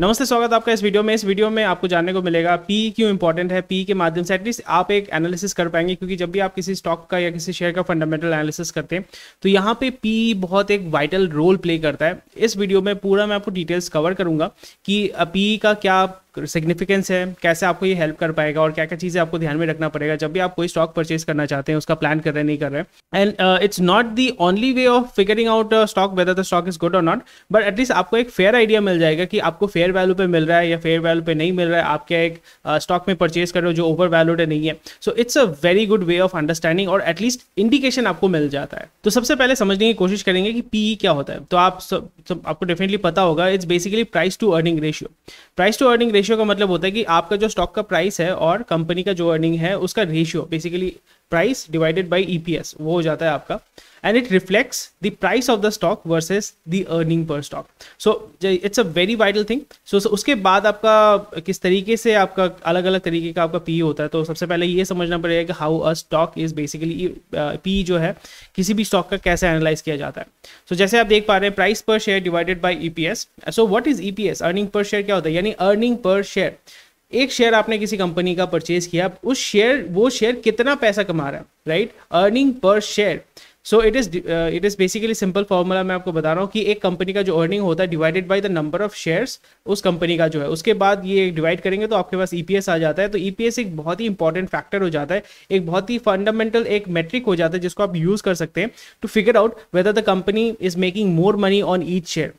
नमस्ते स्वागत आपका इस वीडियो में इस वीडियो में आपको जानने को मिलेगा पी क्यों इंपॉर्टेंट है पी के माध्यम से एटलीस्ट आप एक एनालिसिस कर पाएंगे क्योंकि जब भी आप किसी स्टॉक का या किसी शेयर का फंडामेंटल एनालिसिस करते हैं तो यहाँ पे पी बहुत एक वाइटल रोल प्ले करता है इस वीडियो में पूरा मैं आपको डिटेल्स कवर करूंगा कि पी का क्या सिग्निफिकेंस है कैसे आपको ये हेल्प कर पाएगा और क्या क्या चीज़ें आपको ध्यान में रखना पड़ेगा जब भी आप कोई स्टॉक परचेज करना चाहते हैं उसका प्लान कर रहे नहीं कर रहे and it's not the only way of figuring out stock whether the stock is good और नॉट बट एटलीस्ट आपको एक फेयर आइडिया मिल जाएगा कि आपको फेयर वैल्यू पे मिल रहा है या फेयर वैल्यू पे नहीं मिल रहा है आप क्या एक स्टॉक uh, में परचेज कर रहे हो जो ओवर वैल्यूड नहीं है so it's a very good way of understanding और एटलीस्ट इंडिकेशन आपको मिल जाता है तो सबसे पहले समझने की कोशिश करेंगे कि पी e क्या होता है तो आप सब, सब आपको डेफिनेटली पता होगा it's basically price to earning ratio price to earning ratio का मतलब होता है कि आपका जो स्टॉक का प्राइस है और कंपनी का जो अर्निंग है उसका ratio basically price divided by E वो हो जाता है आपका and it reflects the price of the stock versus the earning per stock so it's a very vital thing so उसके बाद आपका किस तरीके से आपका अलग अलग तरीके का आपका पी होता है तो सबसे पहले ये समझना पड़ेगा कि how a stock is basically P जो है किसी भी स्टॉक का कैसे एनालाइज किया जाता है सो so, जैसे आप देख पा रहे हैं price per share divided by E P S so what is E P S earning per share क्या होता है यानी अर्निंग पर शेयर एक शेयर आपने किसी कंपनी का परचेज किया उस शेयर वो शेयर कितना पैसा कमा रहा है right earning per share so it is it is basically simple formula मैं आपको बता रहा हूँ कि एक कंपनी का जो अर्निंग होता है divided by the number of shares उस कंपनी का जो है उसके बाद ये डिवाइड करेंगे तो आपके पास ईपीएस e आ जाता है तो ईपीएस e एक बहुत ही इंपॉर्टेंट फैक्टर हो जाता है एक बहुत ही फंडामेंटल एक मेट्रिक हो जाता है जिसको आप यूज़ कर सकते हैं to figure out whether the company is making more money on each share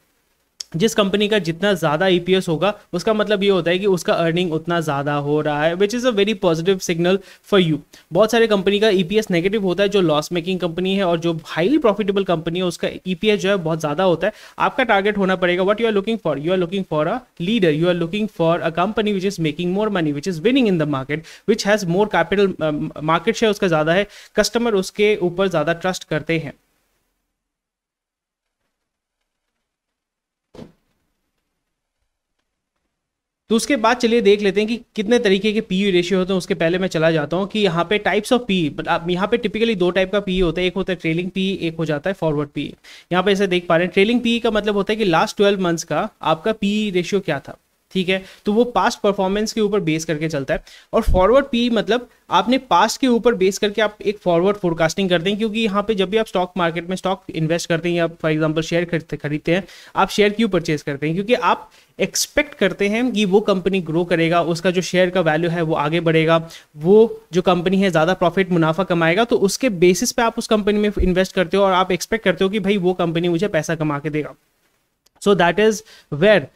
जिस कंपनी का जितना ज़्यादा ई e होगा उसका मतलब ये होता है कि उसका अर्निंग उतना ज़्यादा हो रहा है which is a very positive signal for you बहुत सारे कंपनी का ई e नेगेटिव होता है जो लॉस मेकिंग कंपनी है और जो हाईली प्रॉफिटेबल कंपनी है उसका ई e जो है बहुत ज़्यादा होता है आपका टारगेट होना पड़ेगा what you are looking for you are looking for a leader you are looking for a company which is making more money which is winning in the market which has more capital market share उसका ज़्यादा है customer उसके ऊपर ज़्यादा trust करते हैं तो उसके बाद चलिए देख लेते हैं कि कितने तरीके के पी रेशियो e होते हैं उसके पहले मैं चला जाता हूँ कि यहाँ पे टाइप्स ऑफ पी आप यहाँ पे टिपिकली दो टाइप का पी e होता है एक होता है ट्रेलिंग पी e, एक हो जाता है फॉरवर्ड पी यहाँ पे ऐसे देख पा रहे हैं ट्रेलिंग पी का मतलब होता है कि लास्ट ट्वेल्व मंथ्स का आपका पी रेशियो क्या था ठीक है तो वो पास्ट परफॉर्मेंस के ऊपर बेस करके चलता है और फॉरवर्ड पी मतलब आपने पास्ट के ऊपर बेस करके आप एक फॉरवर्ड फोरकास्टिंग करते हैं क्योंकि यहाँ पे जब भी आप स्टॉक मार्केट में स्टॉक इन्वेस्ट करते हैं या फॉर एग्जांपल शेयर खरीदते हैं आप शेयर क्यों परचेज करते हैं क्योंकि आप एक्सपेक्ट करते हैं कि वो कंपनी ग्रो करेगा उसका जो शेयर का वैल्यू है वो आगे बढ़ेगा वो जो कंपनी है ज़्यादा प्रॉफिट मुनाफा कमाएगा तो उसके बेसिस पे आप उस कंपनी में इन्वेस्ट करते हो और आप एक्सपेक्ट करते हो कि भाई वो कंपनी मुझे पैसा कमा के देगा so that is where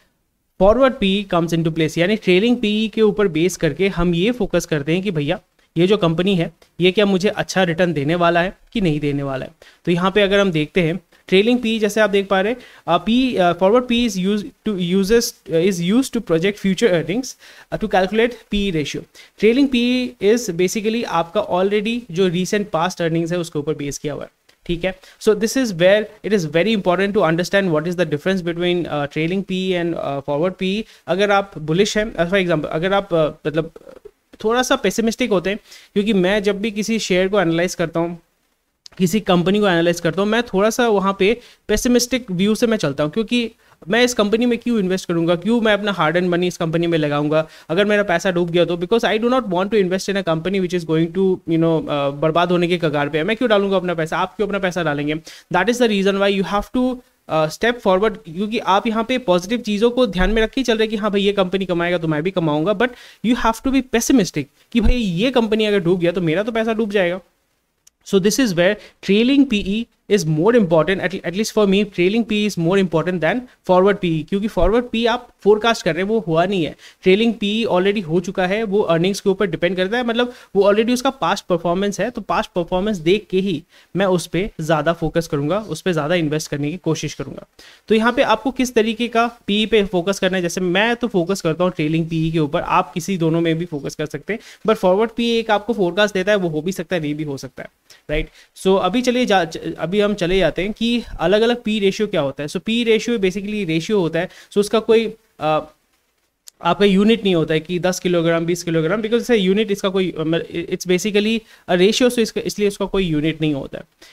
forward P comes into place यानी ट्रेलिंग पी के ऊपर बेस करके हम ये फोकस करते हैं कि भैया ये जो कंपनी है ये क्या मुझे अच्छा रिटर्न देने वाला है कि नहीं देने वाला है तो यहाँ पे अगर हम देखते हैं ट्रेलिंग पी जैसे आप देख पा रहे P forward P is use to use is use to project future earnings to calculate P ratio trailing P is basically आपका ऑलरेडी जो रिसेंट पास्ट अर्निंग्स है उसके ऊपर बेस किया हुआ है ठीक है so this is where it is very important to understand what is the difference between trailing P and forward P अगर आप बुलिश हैं फॉर uh, एग्जाम्पल अगर आप uh, मतलब थोड़ा सा पेसिमिस्टिक होते हैं क्योंकि मैं जब भी किसी शेयर को एनालाइज करता हूँ किसी कंपनी को एनालाइज करता हूँ मैं थोड़ा सा वहाँ पे पेसिमिस्टिक व्यू से मैं चलता हूँ क्योंकि मैं इस कंपनी में क्यों इन्वेस्ट करूंगा क्यों मैं अपना हार्ड एंड मनी इस कंपनी में लगाऊंगा अगर मेरा पैसा डूब गया तो because I do not want to invest in a company which is going to you know बर्बाद होने के कगार पे मैं क्यों डालूंगा अपना पैसा आप क्यों अपना पैसा डालेंगे that is the reason why you have to step forward क्योंकि आप यहाँ पे पॉजिटिव चीज़ों को ध्यान में रख के चल रहे कि हाँ भाई ये कंपनी कमाएगा तो मैं भी कमाऊंगा but you have to be pessimistic कि भाई ये कंपनी अगर डूब गया तो मेरा तो पैसा डूब जाएगा So this is where trailing PE is more important at least for me trailing P is more important than forward P क्योंकि फॉरवर्ड पी आप फोरकास्ट कर रहे हैं वो हुआ नहीं है ट्रेलिंग पी ऑलरेडी हो चुका है वो अर्निंग्स के ऊपर डिपेंड करता है मतलब वो ऑलरेडी उसका पास्ट परफॉर्मेंस है तो पास्ट परफॉर्मेंस देख के ही मैं उस पर ज़्यादा फोकस करूंगा उस पर ज़्यादा इन्वेस्ट करने की कोशिश करूंगा तो यहाँ पे आपको किस तरीके का पी e पे फोकस करना है जैसे मैं तो फोकस करता हूँ ट्रेलिंग पी e के ऊपर आप किसी दोनों में भी फोकस कर सकते हैं बट फॉरवर्ड पी एक आपको फोरकास्ट देता है वो हो भी सकता है नहीं भी हो सकता है राइट सो अभी चलिए अभी हम चले जाते हैं कि अलग अलग पी रेशियो क्या होता है so P ratio basically ratio होता है सो so उसका कोई आ, आपका यूनिट नहीं होता है कि 10 किलोग्राम 20 किलोग्राम बिकॉज यूनिट इसका कोई इट्स बेसिकली रेशियो सो इसका इसलिए उसका कोई यूनिट नहीं होता है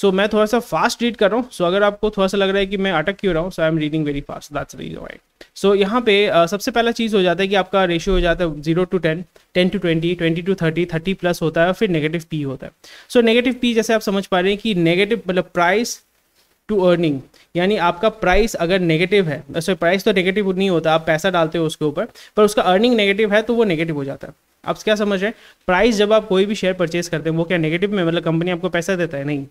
सो so, मैं थोड़ा सा फास्ट रीड कर रहा हूँ सो so, अगर आपको थोड़ा सा लग रहा है कि मैं अटक क्यों रहा हूँ so I am reading very fast that's reason why so यहाँ पे uh, सबसे पहला चीज़ हो जाता है कि आपका रेशियो हो जाता है zero to ten ten to twenty twenty to thirty thirty plus होता है और फिर नेगेटिव पी होता है सो नेगेटिव पी जैसे आप समझ पा रहे हैं कि नेगेटिव मतलब प्राइस टू अर्निंग यानी आपका प्राइस अगर नेगेटिव है सो प्राइस तो नेगेटिव नहीं होता आप पैसा डालते हो उसके ऊपर पर उसका अर्निंग नेगेटिव है तो वो नेगेटिव हो जाता है आप क्या समझ रहे हैं प्राइस जब आप कोई भी शेयर परचेज करते हैं वो क्या नेगेटिव में मतलब कंपनी आपको पैसा देता है नहीं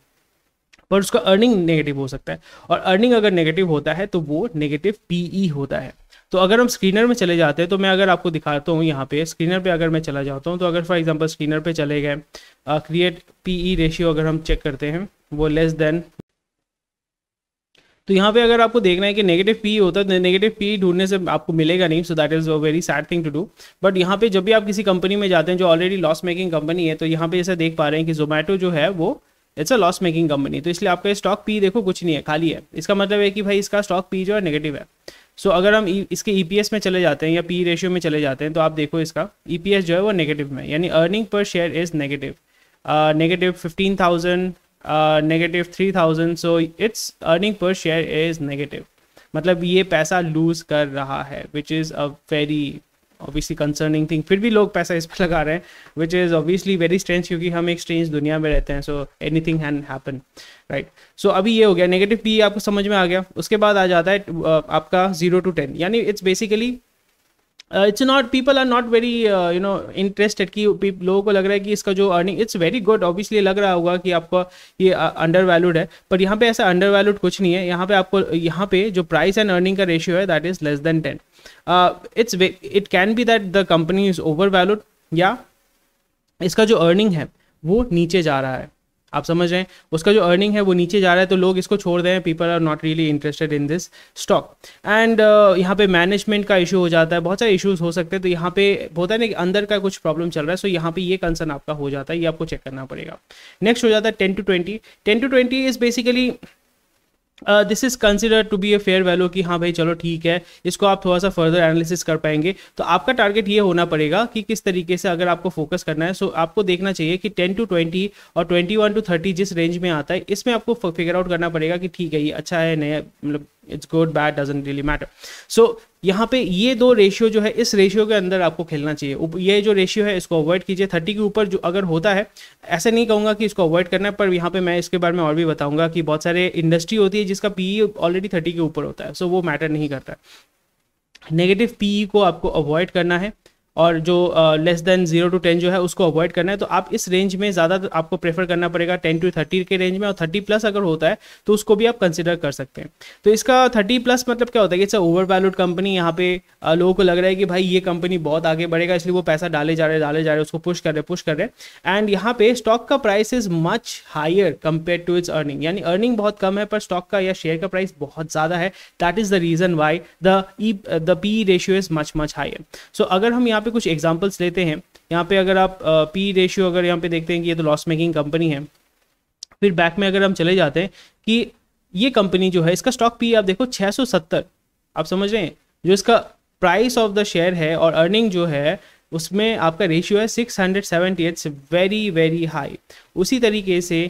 पर उसका अर्निंग नेगेटिव हो सकता है और अर्निंग अगर नेगेटिव होता है तो वो नेगेटिव पीई e होता है तो अगर हम स्क्रीनर में चले जाते हैं तो मैं अगर आपको दिखाता हूँ यहाँ पे स्क्रीनर पे अगर मैं चला जाता हूँ तो अगर फॉर एग्जांपल स्क्रीनर पे चले गए क्रिएट पीई रेशियो अगर हम चेक करते हैं वो लेस देन तो यहाँ पे अगर आपको देखना है कि नेगेटिव पी e होता है नेगेटिव तो पी e ढूंढने से आपको मिलेगा नहीं so that is a very sad thing to do but यहाँ पे जब भी आप किसी कंपनी में जाते हैं जो ऑलरेडी लॉस मेकिंग कंपनी है तो यहाँ पे जैसे देख पा रहे हैं कि जोमेटो जो है वो it's a loss making company तो इसलिए आपका स्टॉक पी देखो कुछ नहीं है खाली है इसका मतलब है कि भाई इसका स्टॉक पी जो है नेगेटिव है सो so, अगर हम e, इसके ई e में चले जाते हैं या पी रेशियो में चले जाते हैं तो आप देखो इसका ई e जो है वो नेगेटिव में यानी earning per share is negative negative fifteen thousand negative three thousand so it's earning per share is negative मतलब ये पैसा लूज कर रहा है which is a very obviously concerning thing फिर भी लोग पैसा इस पर लगा रहे हैं which is obviously very strange क्योंकि हम एक स्ट्रेंज दुनिया में रहते हैं सो एनी थिंग हैन हैपन राइट सो अभी ये हो गया नेगेटिव पी आपको समझ में आ गया उसके बाद आ जाता है uh, आपका जीरो टू टेन यानी it's basically it's not people are not very you know interested कि लोगों को लग रहा है कि इसका जो earning it's very good obviously लग रहा होगा कि आपका ये अंडर uh, वैल्यूड है पर यहाँ पे ऐसा अंडर वैल्यूड कुछ नहीं है यहाँ पे आपको यहाँ पे जो प्राइस एंड अर्निंग का रेशियो है that is less than ten it's it can be that the company is overvalued या इसका जो अर्निंग है वो नीचे जा रहा है आप समझ रहे हैं उसका जो अर्निंग है वो नीचे जा रहा है तो लोग इसको छोड़ रहे हैं people are not really interested in this stock and यहाँ पे मैनेजमेंट का इशू हो जाता है बहुत सारे इशूज हो सकते हैं तो यहाँ पे होता है ना कि अंदर का कुछ प्रॉब्लम चल रहा है सो so यहाँ पे ये कंसर्न आपका हो जाता है ये आपको चेक करना पड़ेगा नेक्स्ट हो जाता है ten to twenty ten to twenty is basically this is consider to be a fair value कि हाँ भाई चलो ठीक है इसको आप थोड़ा सा फर्दर एनालिसिस कर पाएंगे तो आपका टारगेट ये होना पड़ेगा कि किस तरीके से अगर आपको फोकस करना है सो so आपको देखना चाहिए कि 10 टू 20 और 21 टू 30 जिस रेंज में आता है इसमें आपको फिगर आउट करना पड़ेगा कि ठीक है ये अच्छा है नया मतलब it's good bad doesn't really matter so यहाँ पे ये दो रेशियो जो है इस रेशियो के अंदर आपको खेलना चाहिए ये जो रेशियो है इसको अवॉइड कीजिए थर्टी के ऊपर जो अगर होता है ऐसे नहीं कहूँगा कि इसको अवॉइड करना है पर यहाँ पे मैं इसके बारे में और भी बताऊँगा कि बहुत सारे इंडस्ट्री होती है जिसका पी ऑलरेडी थर्टी के ऊपर होता है सो वो मैटर नहीं करता है नेगेटिव पी को आपको अवॉइड करना है और जो less than zero to ten जो है उसको अवॉइड करना है तो आप इस रेंज में ज़्यादा आपको प्रेफर करना पड़ेगा टेन टू थर्टी के रेंज में और थर्टी प्लस अगर होता है तो उसको भी आप कंसिडर कर सकते हैं तो इसका थर्टी प्लस मतलब क्या होता है कि इट्स ओवर वैल्यूड कंपनी यहाँ पे लोगों को लग रहा है कि भाई ये कंपनी बहुत आगे बढ़ेगा इसलिए वो पैसा डाले जा रहे डाले जा रहे हैं उसको पुश कर रहे पुश कर रहे एंड यहाँ पे स्टॉक का price is much higher compare to its earning यानी अर्निंग बहुत कम है पर स्टॉक का या शेयर का प्राइस बहुत ज़्यादा है that is the reason why the E the P ratio is much much higher so अगर हम यहाँ पे पे कुछ एग्जाम्पल्स लेते हैं यहाँ पे अगर आप पी रेशियो अगर यहाँ पे देखते हैं कि ये तो लॉस मेकिंग कंपनी है फिर बैक में अगर हम चले जाते हैं कि ये कंपनी जो है इसका स्टॉक पी आप देखो 670 आप समझ रहे हैं जो इसका प्राइस ऑफ द शेयर है और अर्निंग जो है उसमें आपका रेशियो है six hundred seventy eight's very very high उसी तरीके से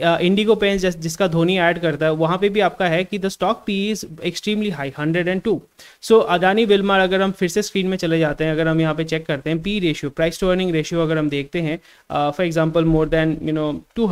इंडिगो पेंस जिस, जिसका धोनी ऐड करता है वहाँ पे भी आपका है कि the stock P is extremely high hundred and two so Adani Wilmar अगर हम फिर से स्क्रीन में चले जाते हैं अगर हम यहाँ पे चेक करते हैं P ratio price to earning ratio अगर हम देखते हैं for example more than you know two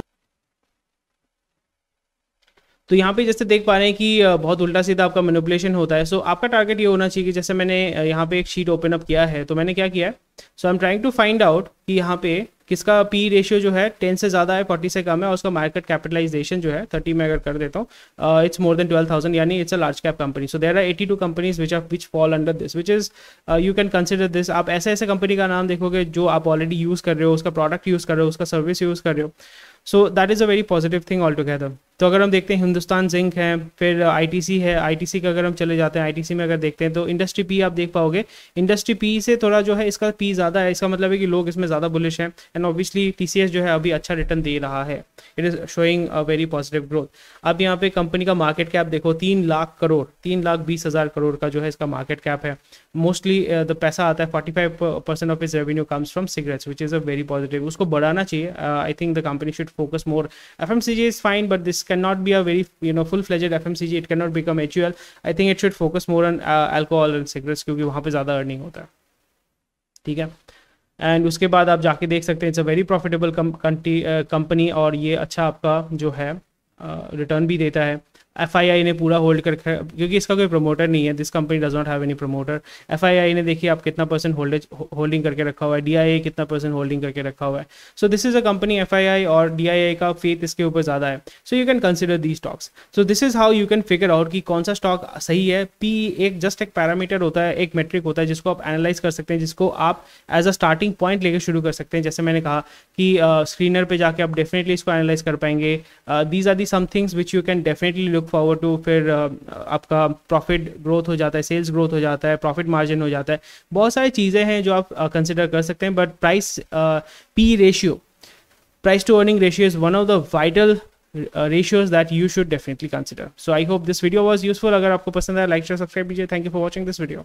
तो यहाँ पे जैसे देख पा रहे हैं कि बहुत उल्टा सीधा आपका मैनिपुलेशन होता है सो so, आपका टारगेट ये होना चाहिए कि जैसे मैंने यहाँ पे एक शीट ओपन अप किया है तो मैंने क्या किया है so I am trying to find out कि यहाँ पे किसका पी रेशियो जो है टेन से ज़्यादा है फोर्टी से कम है और उसका मार्केट कैपिटलाइजेशन जो है थर्टी में अगर कर देता हूँ it's more than twelve thousand यानी it's a large cap company so there are eighty two companies which are which fall under this which is you can consider this आप ऐसे ऐसे कंपनी का नाम देखोगे जो आप ऑलरेडी यूज़ कर रहे हो उसका प्रोडक्ट यूज़ कर रहे हो उसका सर्विस यूज़ कर रहे हो so that is a very positive thing all together तो अगर हम देखते हैं हिंदुस्तान जिंक है फिर आईटीसी है आईटीसी का अगर हम चले जाते हैं आईटीसी में अगर देखते हैं तो इंडस्ट्री पी आप देख पाओगे इंडस्ट्री पी से थोड़ा जो है इसका पी ज़्यादा है इसका मतलब है कि लोग इसमें ज़्यादा बुलिश हैं एंड ऑब्वियसली टी जो है अभी अच्छा रिटर्न दे रहा है it is showing a very positive growth अब यहाँ पे कंपनी का मार्केट कैप देखो तीन लाख करोड़ तीन लाख बीस हज़ार करोड़ का जो है इसका मार्केट कैप है मोस्टली द uh, पैसा आता है forty five percent of is revenue comes from cigarettes which is a very positive उसको बढ़ाना चाहिए I think the company should focus more F M C G is fine but this cannot be a very you know full fledged FMCG. It cannot become HUL. I think it should focus more on uh, alcohol and cigarettes क्योंकि वहाँ पे ज़्यादा earning होता है ठीक है and उसके बाद आप जाके देख सकते हैं it's a very profitable company और ये अच्छा आपका जो है रिटर्न uh, भी देता है एफ ने पूरा होल्ड कर क्योंकि इसका कोई प्रमोटर नहीं है this company does not have any promoter F ने देखिए आप कितना परसेंट होल्डेज होल्डिंग करके रखा हुआ है डी कितना परसेंट होल्डिंग करके रखा हुआ है so this is a company F और डी का फेथ इसके ऊपर ज़्यादा है so you can consider the stocks so this is how you can figure out कि कौन सा स्टॉक सही है पी एक जस्ट एक पैरामीटर होता है एक मेट्रिक होता है जिसको आप एनालाइज कर सकते हैं जिसको आप एज अ स्टार्टिंग पॉइंट लेकर शुरू कर सकते हैं जैसे मैंने कहा कि स्क्रीनर uh, पे जाके आप डेफिनेटली इसको एनालाइज कर पाएंगे these are the some things which you can definitely look forward to फिर आपका प्रॉफिट ग्रोथ हो जाता है सेल्स ग्रोथ हो जाता है प्रॉफिट मार्जिन हो जाता है बहुत सारी चीज़ें हैं जो आप कंसिडर कर सकते हैं but price P ratio price to earning ratio is one of the vital ratios that you should definitely consider so I hope this video was useful अगर आपको पसंद है लाइक शेयर सब्सक्राइब कीजिए thank you for watching this video